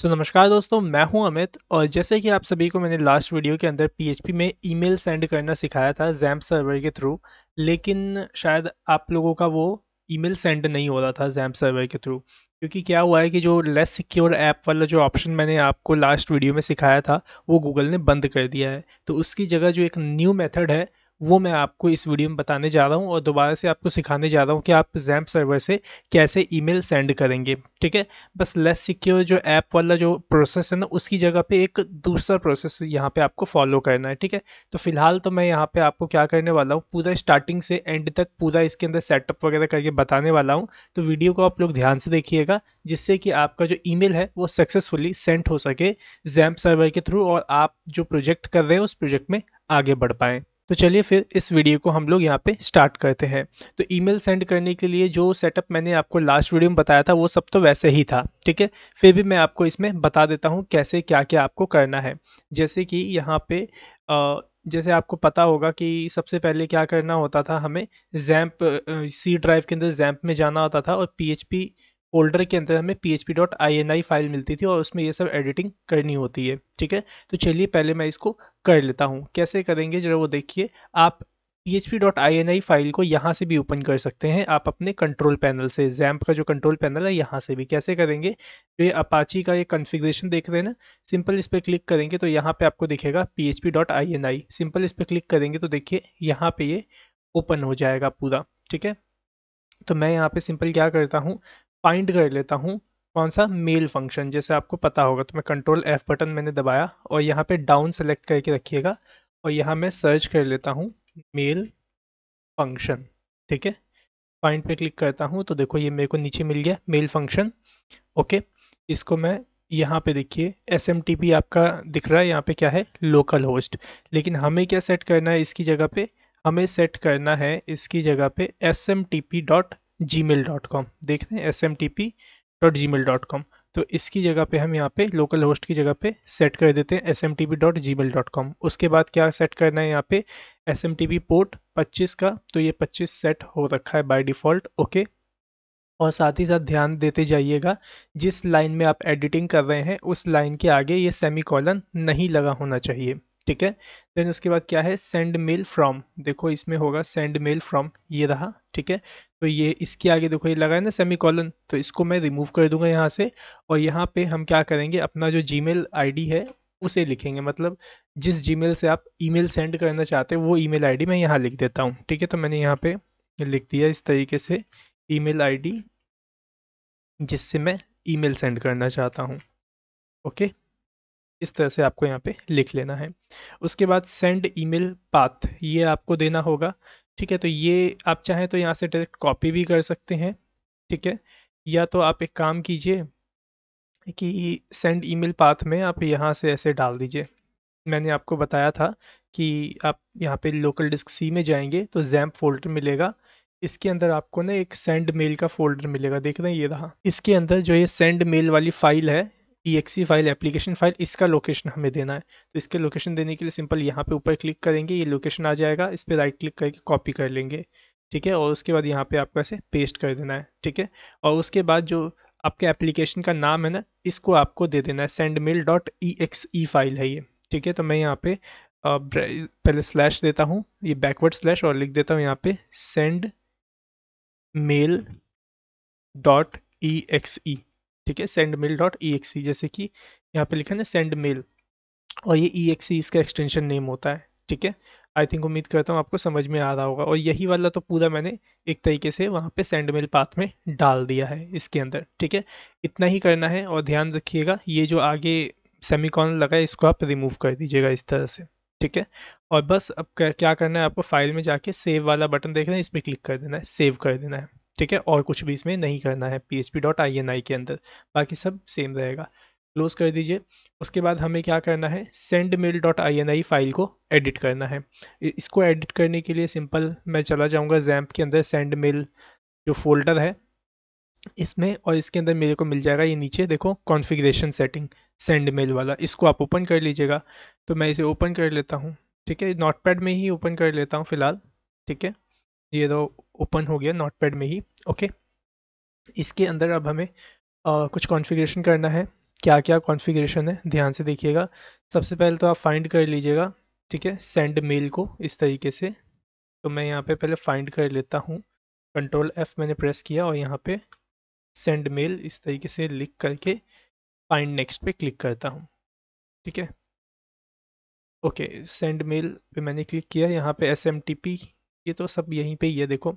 सो so, नमस्कार दोस्तों मैं हूं अमित और जैसे कि आप सभी को मैंने लास्ट वीडियो के अंदर पीएचपी में ईमेल सेंड करना सिखाया था जैम्प सर्वर के थ्रू लेकिन शायद आप लोगों का वो ईमेल सेंड नहीं हो रहा था जैम्प सर्वर के थ्रू क्योंकि क्या हुआ है कि जो लेस सिक्योर ऐप वाला जो ऑप्शन मैंने आपको लास्ट वीडियो में सिखाया था वो गूगल ने बंद कर दिया है तो उसकी जगह जो एक न्यू मेथड है वो मैं आपको इस वीडियो में बताने जा रहा हूँ और दोबारा से आपको सिखाने जा रहा हूँ कि आप जैम्प सर्वर से कैसे ईमेल सेंड करेंगे ठीक है बस लेस सिक्योर जो ऐप वाला जो प्रोसेस है ना उसकी जगह पे एक दूसरा प्रोसेस यहाँ पे आपको फॉलो करना है ठीक है तो फिलहाल तो मैं यहाँ पर आपको क्या करने वाला हूँ पूरा स्टार्टिंग से एंड तक पूरा इसके अंदर सेटअप वगैरह करके बताने वाला हूँ तो वीडियो को आप लोग ध्यान से देखिएगा जिससे कि आपका जो ई है वो सक्सेसफुली सेंड हो सके जैम्प सर्वर के थ्रू और आप जो प्रोजेक्ट कर रहे हैं उस प्रोजेक्ट में आगे बढ़ पाएँ तो चलिए फिर इस वीडियो को हम लोग यहाँ पे स्टार्ट करते हैं तो ईमेल सेंड करने के लिए जो सेटअप मैंने आपको लास्ट वीडियो में बताया था वो सब तो वैसे ही था ठीक है फिर भी मैं आपको इसमें बता देता हूँ कैसे क्या क्या आपको करना है जैसे कि यहाँ पे आ, जैसे आपको पता होगा कि सबसे पहले क्या करना होता था हमें जैम्प सी ड्राइव के अंदर जैम्प में जाना होता था और पी फोल्डर के अंदर हमें P H P dot I N I file मिलती थी और उसमें ये सब एडिटिंग करनी होती है ठीक है तो चलिए पहले मैं इसको कर लेता हूँ कैसे करेंगे जरा वो देखिए आप P H P dot I N I file को यहाँ से भी ओपन कर सकते हैं आप अपने कंट्रोल पैनल से जैम्प का जो कंट्रोल पैनल है यहाँ से भी कैसे करेंगे जो ये अपाची का ये कन्फिग्रेशन देख रहे हैं ना सिंपल इस पर क्लिक करेंगे तो यहाँ पे आपको दिखेगा P H P dot I N I simple इस पर क्लिक करेंगे तो देखिए यहाँ पे ये ओपन हो जाएगा पूरा ठीक है तो मैं यहाँ पे सिंपल क्या करता हूँ फाइंड कर लेता हूँ कौन सा मेल फंक्शन जैसे आपको पता होगा तो मैं कंट्रोल एफ बटन मैंने दबाया और यहाँ पे डाउन सेलेक्ट करके रखिएगा और यहाँ मैं सर्च कर लेता हूँ मेल फंक्शन ठीक है फाइंड पे क्लिक करता हूँ तो देखो ये मेरे को नीचे मिल गया मेल फंक्शन ओके इसको मैं यहाँ पे देखिए एस आपका दिख रहा है यहाँ पे क्या है लोकल होस्ट लेकिन हमें क्या सेट करना है इसकी जगह पे हमें सेट करना है इसकी जगह पे S M T P dot G mail dot com देख रहे हैं S M T P dot G mail dot com तो इसकी जगह पे हम यहाँ पे लोकल होस्ट की जगह पे सेट कर देते हैं S M T P dot G mail dot com उसके बाद क्या सेट करना है यहाँ पे S M T P port पच्चीस का तो ये पच्चीस सेट हो रखा है बाई डिफ़ॉल्ट ओके और साथ ही साथ ध्यान देते जाइएगा जिस लाइन में आप एडिटिंग कर रहे हैं उस लाइन के आगे ये सेमी कॉलन नहीं लगा होना चाहिए ठीक है देन उसके बाद क्या है सेंड मेल फ्रॉम देखो इसमें होगा सेंड मेल फ्रॉम ये रहा ठीक है तो ये इसके आगे देखो ये लगा है ना सेमी कॉलन तो इसको मैं रिमूव कर दूंगा यहाँ से और यहाँ पे हम क्या करेंगे अपना जो जी मेल है उसे लिखेंगे मतलब जिस जी से आप मेल सेंड करना चाहते हो वो आई डी मैं यहाँ लिख देता हूँ ठीक है तो मैंने यहाँ पे लिख दिया इस तरीके से आई डी जिससे मैं मेल सेंड करना चाहता हूँ ओके इस तरह से आपको यहाँ पे लिख लेना है उसके बाद सेंड ईमेल पाथ ये आपको देना होगा ठीक है तो ये आप चाहें तो यहाँ से डायरेक्ट कॉपी भी कर सकते हैं ठीक है या तो आप एक काम कीजिए कि सेंड ईमेल पाथ में आप यहाँ से ऐसे डाल दीजिए मैंने आपको बताया था कि आप यहाँ पे लोकल डिस्क सी में जाएंगे तो जैम्प फोल्डर मिलेगा इसके अंदर आपको ना एक सेंड मेल का फोल्डर मिलेगा देख रहे हैं ये रहा इसके अंदर जो ये सेंड मेल वाली फाइल है E X E file application file इसका लोकेशन हमें देना है तो इसके लोकेशन देने के लिए सिंपल यहाँ पे ऊपर क्लिक करेंगे ये लोकेशन आ जाएगा इस पर राइट क्लिक करके कॉपी कर लेंगे ठीक है और उसके बाद यहाँ पे आपको ऐसे पेस्ट कर देना है ठीक है और उसके बाद जो आपके एप्लीकेशन का नाम है ना इसको आपको दे देना है send mail dot E X E file है ये ठीक है तो मैं यहाँ पे पहले स्लैश देता हूँ ये बैकवर्ड स्लैश और लिख देता हूँ यहाँ पे send mail dot E X E ठीक है send mail dot E X E जैसे कि यहाँ पे लिखा है ना सेंड मेल और ये ई एक्सी इसका एक्सटेंशन नेम होता है ठीक है आई थिंक उम्मीद करता हूँ आपको समझ में आ रहा होगा और यही वाला तो पूरा मैंने एक तरीके से वहाँ पे सेंड मेल पाथ में डाल दिया है इसके अंदर ठीक है इतना ही करना है और ध्यान रखिएगा ये जो आगे सेमिकॉन लगा है इसको आप रिमूव कर दीजिएगा इस तरह से ठीक है और बस अब क्या करना है आपको फाइल में जाके सेव वाला बटन देखना है इस पर क्लिक कर देना है सेव कर देना है ठीक है और कुछ भी इसमें नहीं करना है P H P dot I N I के अंदर बाकी सब सेम रहेगा क्लोज कर दीजिए उसके बाद हमें क्या करना है send mail dot I N I file को एडिट करना है इसको एडिट करने के लिए सिंपल मैं चला जाऊँगा जैम्प के अंदर सेंड मेल जो फोल्डर है इसमें और इसके अंदर मेरे को मिल जाएगा ये नीचे देखो कॉन्फ़िगरेशन सेटिंग सेंड मेल वाला इसको आप ओपन कर लीजिएगा तो मैं इसे ओपन कर लेता हूँ ठीक है नोटपैड में ही ओपन कर लेता हूँ फ़िलहाल ठीक है ये तो ओपन हो गया नोटपैड में ही ओके इसके अंदर अब हमें आ, कुछ कॉन्फ़िगरेशन करना है क्या क्या कॉन्फ़िगरेशन है ध्यान से देखिएगा सबसे पहले तो आप फाइंड कर लीजिएगा ठीक है सेंड मेल को इस तरीके से तो मैं यहाँ पे पहले फाइंड कर लेता हूँ कंट्रोल एफ़ मैंने प्रेस किया और यहाँ पे सेंड मेल इस तरीके से लिख करके फाइंड नेक्स्ट पे क्लिक करता हूँ ठीक है ओके सेंड मेल पे मैंने क्लिक किया यहाँ पे एस एम टी पी ये तो सब यहीं पे ही है देखो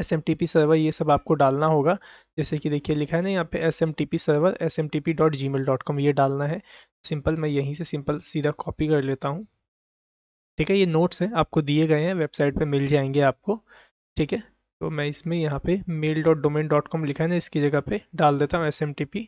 S M T P server ये सब आपको डालना होगा जैसे कि देखिए लिखा है ना यहाँ पे S M T P server S M T P dot G mail dot com ये डालना है सिंपल मैं यहीं से सिंपल सीधा कॉपी कर लेता हूँ ठीक है ये नोट्स हैं आपको दिए गए हैं वेबसाइट पे मिल जाएंगे आपको ठीक है तो मैं इसमें यहाँ पे mail dot domain dot com लिखा है ना इसकी जगह पे डाल देता हूँ S M T P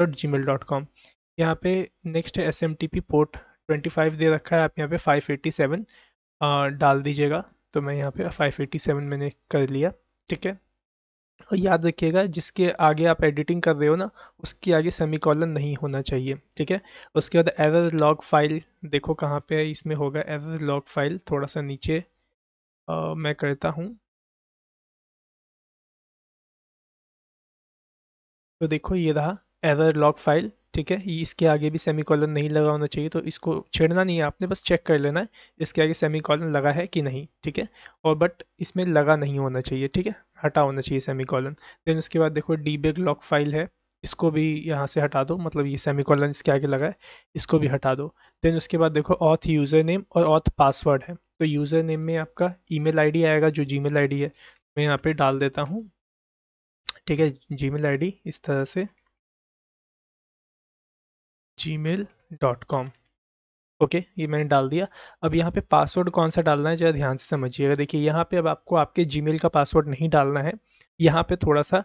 dot G mail dot com यहाँ पे नेक्स्ट है S M T P port twenty five दे रखा है आप यहाँ पे फाइव एटी सेवन डाल दीजिएगा तो मैं यहाँ पे फाइव एटी सेवन मैंने कर लिया ठीक है और याद रखिएगा जिसके आगे आप एडिटिंग कर रहे हो ना उसके आगे सेमी कॉलन नहीं होना चाहिए ठीक है उसके बाद एरर लॉग फाइल देखो कहाँ पे है इसमें होगा एरर लॉग फाइल थोड़ा सा नीचे आ, मैं करता हूँ तो देखो ये रहा एरर लॉग फाइल ठीक है इसके आगे भी सेमी कॉलन नहीं लगा होना चाहिए तो इसको छेड़ना नहीं है आपने बस चेक कर लेना है इसके आगे सेमी कॉलन लगा है कि नहीं ठीक है और बट इसमें लगा नहीं होना चाहिए ठीक है हटा होना चाहिए सेमी कॉलन देन उसके बाद देखो डी बेग लॉक फाइल है इसको भी यहाँ से हटा दो मतलब ये सेमी कॉलन इसके आगे लगा है इसको भी हटा दो देन उसके बाद देखो ऑथ यूज़र नेम और ऑथ पासवर्ड है तो यूज़र नेम में आपका आई डी आएगा जो आई डी है मैं यहाँ पर डाल देता हूँ ठीक है आई डी इस तरह से G mail dot com okay ये मैंने डाल दिया अब यहाँ पे पासवर्ड कौन सा डालना है जरा ध्यान से समझिएगा देखिए यहाँ पे अब आपको आपके जीमेल का पासवर्ड नहीं डालना है यहाँ पे थोड़ा सा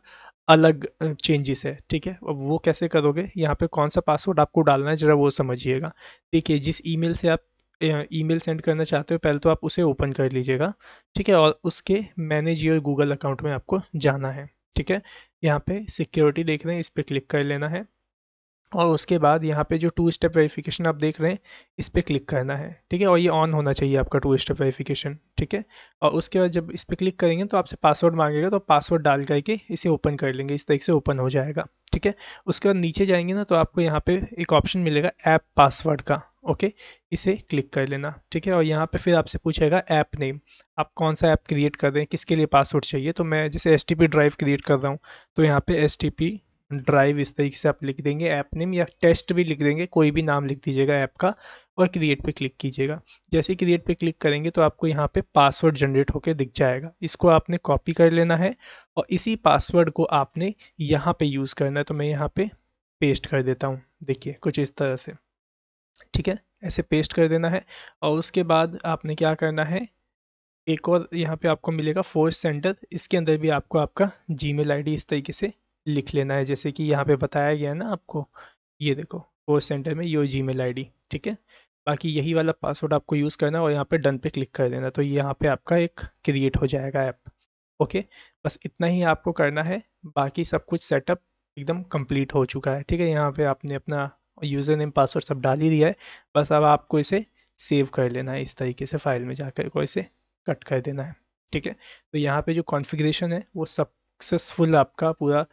अलग चेंजेस है ठीक है अब वो कैसे करोगे यहाँ पे कौन सा पासवर्ड आपको डालना है ज़रा वो समझिएगा देखिए जिस ईमेल से आप ईमेल सेंड करना चाहते हो पहले तो आप उसे ओपन कर लीजिएगा ठीक है और उसके मैनेज योर गूगल अकाउंट में आपको जाना है ठीक है यहाँ पे सिक्योरिटी देख रहे हैं इस पर क्लिक कर लेना है और उसके बाद यहाँ पे जो टू स्टेप वेरिफिकेशन आप देख रहे हैं इस पर क्लिक करना है ठीक है और ये ऑन होना चाहिए आपका टू स्टेप वेरिफिकेशन ठीक है और उसके बाद जब इस पर क्लिक करेंगे तो आपसे पासवर्ड मांगेगा तो पासवर्ड डाल करके इसे ओपन कर लेंगे इस तरीके से ओपन हो जाएगा ठीक है उसके बाद नीचे जाएंगे ना तो आपको यहाँ पर एक ऑप्शन मिलेगा ऐप पासवर्ड का ओके इसे क्लिक कर लेना ठीक है और यहाँ पे फिर आपसे पूछेगा ऐप नेम आप कौन सा ऐप क्रिएट कर रहे हैं किसके लिए पासवर्ड चाहिए तो मैं जैसे एस ड्राइव क्रिएट कर रहा हूँ तो यहाँ पे एस ड्राइव इस तरीके से आप लिख देंगे ऐप नेम या टेस्ट भी लिख देंगे कोई भी नाम लिख दीजिएगा ऐप का और क्रिएट पे क्लिक कीजिएगा जैसे क्रिएट पे क्लिक करेंगे तो आपको यहाँ पे पासवर्ड जनरेट होकर दिख जाएगा इसको आपने कॉपी कर लेना है और इसी पासवर्ड को आपने यहाँ पे यूज़ करना है तो मैं यहाँ पे पेस्ट कर देता हूँ देखिए कुछ इस तरह से ठीक है ऐसे पेस्ट कर देना है और उसके बाद आपने क्या करना है एक और यहाँ पे आपको मिलेगा फोर्स सेंटर इसके अंदर भी आपको आपका जी मेल इस तरीके से लिख लेना है जैसे कि यहाँ पे बताया गया है ना आपको ये देखो कोर्स सेंटर में यो जी मेल ठीक है बाकी यही वाला पासवर्ड आपको यूज़ करना है और यहाँ पे डन पे क्लिक कर देना तो यहाँ पे आपका एक क्रिएट हो जाएगा ऐप ओके बस इतना ही आपको करना है बाकी सब कुछ सेटअप एकदम कम्प्लीट हो चुका है ठीक है यहाँ पर आपने अपना यूज़र नेम पासवर्ड सब डाल ही दिया है बस अब आपको इसे सेव कर लेना है इस तरीके से फाइल में जाकर को इसे कट कर देना है ठीक है तो यहाँ पे जो कॉन्फ़िगरेशन है वो सब सक्सेसफुल आपका पूरा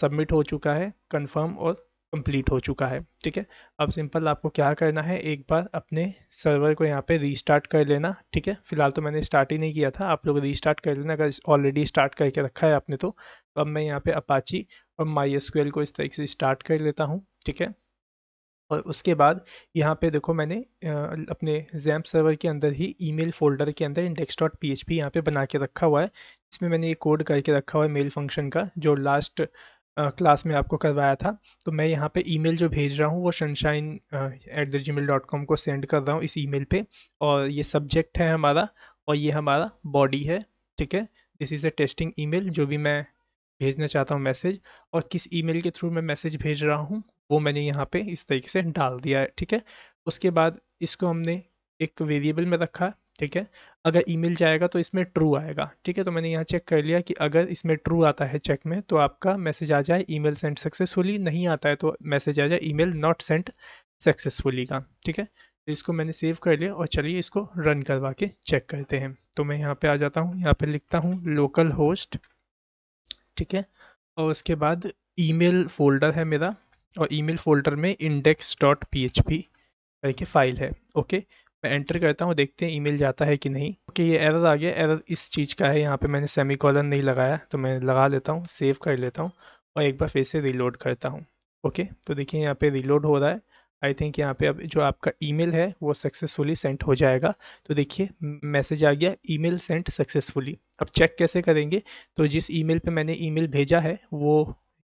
सबमिट हो चुका है कंफर्म और कंप्लीट हो चुका है ठीक है अब सिंपल आपको क्या करना है एक बार अपने सर्वर को यहाँ पे रीस्टार्ट कर लेना ठीक है फिलहाल तो मैंने स्टार्ट ही नहीं किया था आप लोग रीस्टार्ट कर लेना अगर ऑलरेडी स्टार्ट करके रखा है आपने तो, अब मैं यहाँ पे अपाची और माई को इस तरीके से स्टार्ट कर लेता हूँ ठीक है और उसके बाद यहाँ पे देखो मैंने अपने जैम्प सर्वर के अंदर ही ईमेल फोल्डर के अंदर index dot P H P यहाँ पर बना के रखा हुआ है इसमें मैंने ये कोड करके रखा हुआ है मेल फंक्शन का जो लास्ट क्लास में आपको करवाया था तो मैं यहाँ पे ईमेल जो भेज रहा हूँ वो sunshine at the G mail dot com को सेंड कर रहा हूँ इस ईमेल पे और ये सब्जेक्ट है हमारा और ये हमारा बॉडी है ठीक है this is a testing email जो भी मैं भेजना चाहता हूँ मैसेज और किस ईमेल के थ्रू मैं मैसेज भेज रहा हूँ वो मैंने यहाँ पे इस तरीके से डाल दिया है ठीक है उसके बाद इसको हमने एक वेरिएबल में रखा ठीक है अगर ईमेल जाएगा तो इसमें ट्रू आएगा ठीक है तो मैंने यहाँ चेक कर लिया कि अगर इसमें ट्रू आता है चेक में तो आपका मैसेज आ जाए ईमेल सेंड सक्सेसफुली नहीं आता है तो मैसेज आ जाए ईमेल नॉट सेंड सक्सेसफुली का ठीक है तो इसको मैंने सेव कर लिया और चलिए इसको रन करवा के चेक करते हैं तो मैं यहाँ पे आ जाता हूँ यहाँ पे लिखता हूँ लोकल होस्ट ठीक है और उसके बाद ईमेल फोल्डर है मेरा और ईमेल फोल्डर में index dot P H P करके फाइल है ओके मैं एंटर करता हूँ देखते हैं ईमेल जाता है कि नहीं ओके ये एरर आ गया एरर इस चीज़ का है यहाँ पे मैंने सेमी कॉलन नहीं लगाया तो मैं लगा लेता हूँ सेव कर लेता हूँ और एक बार फिर से रीलोड करता हूँ ओके तो देखिए यहाँ पे रीलोड हो रहा है आई थिंक यहाँ पे अब जो आपका ईमेल है वो सक्सेसफुली सेंड हो जाएगा तो देखिए मैसेज आ गया ईमेल सेंड सक्सेसफुली अब चेक कैसे करेंगे तो जिस ईमेल पे मैंने ईमेल भेजा है वो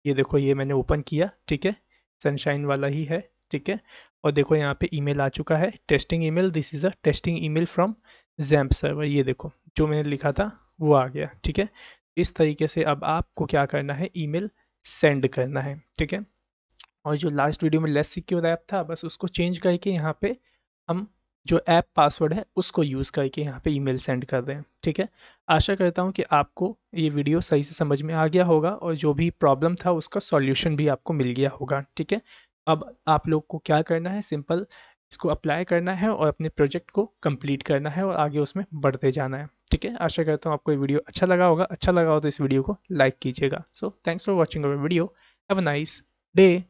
ये देखो ये मैंने ओपन किया ठीक है सनशाइन वाला ही है ठीक है और देखो यहाँ पे ईमेल आ चुका है testing email this is a testing email from XAMPP server ये देखो जो मैंने लिखा था वो आ गया ठीक है इस तरीके से अब आपको क्या करना है ईमेल सेंड करना है ठीक है और जो लास्ट वीडियो में लेस सिक्योर ऐप था बस उसको चेंज करके यहाँ पे हम जो ऐप पासवर्ड है उसको यूज़ करके यहाँ पे ईमेल सेंड कर दें ठीक है आशा करता हूँ कि आपको ये वीडियो सही से समझ में आ गया होगा और जो भी प्रॉब्लम था उसका सॉल्यूशन भी आपको मिल गया होगा ठीक है अब आप लोग को क्या करना है सिंपल इसको अप्लाई करना है और अपने प्रोजेक्ट को कंप्लीट करना है और आगे उसमें बढ़ते जाना है ठीक है आशा करता हूँ आपको ये वीडियो अच्छा लगा होगा अच्छा लगा हो तो इस वीडियो को लाइक कीजिएगा so thanks for watching our video have a nice day